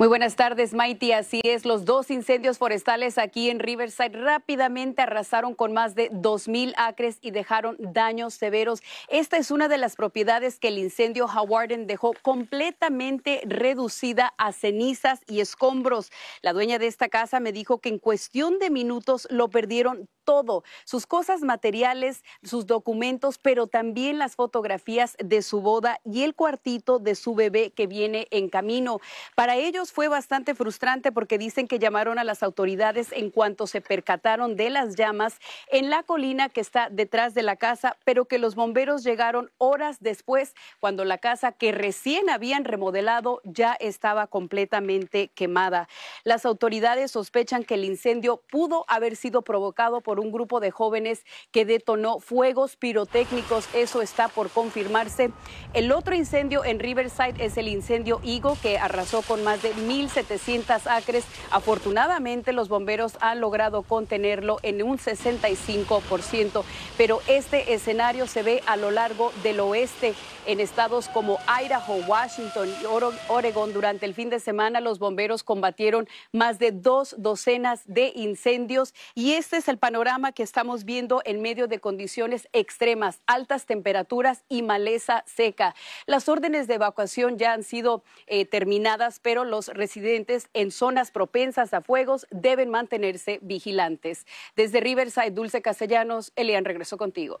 Muy buenas tardes, Mighty. Así es, los dos incendios forestales aquí en Riverside rápidamente arrasaron con más de 2.000 acres y dejaron daños severos. Esta es una de las propiedades que el incendio Howarden dejó completamente reducida a cenizas y escombros. La dueña de esta casa me dijo que en cuestión de minutos lo perdieron todo, sus cosas materiales, sus documentos, pero también las fotografías de su boda y el cuartito de su bebé que viene en camino. Para ellos fue bastante frustrante porque dicen que llamaron a las autoridades en cuanto se percataron de las llamas en la colina que está detrás de la casa, pero que los bomberos llegaron horas después cuando la casa que recién habían remodelado ya estaba completamente quemada. Las autoridades sospechan que el incendio pudo haber sido provocado por un grupo de jóvenes que detonó fuegos pirotécnicos. Eso está por confirmarse. El otro incendio en Riverside es el incendio Higo, que arrasó con más de 1.700 acres. Afortunadamente, los bomberos han logrado contenerlo en un 65%, pero este escenario se ve a lo largo del oeste en estados como Idaho, Washington y Oregon. Durante el fin de semana, los bomberos combatieron más de dos docenas de incendios y este es el panorama que estamos viendo en medio de condiciones extremas, altas temperaturas y maleza seca. Las órdenes de evacuación ya han sido eh, terminadas, pero los residentes en zonas propensas a fuegos deben mantenerse vigilantes. Desde Riverside, Dulce Castellanos, Elian, regreso contigo.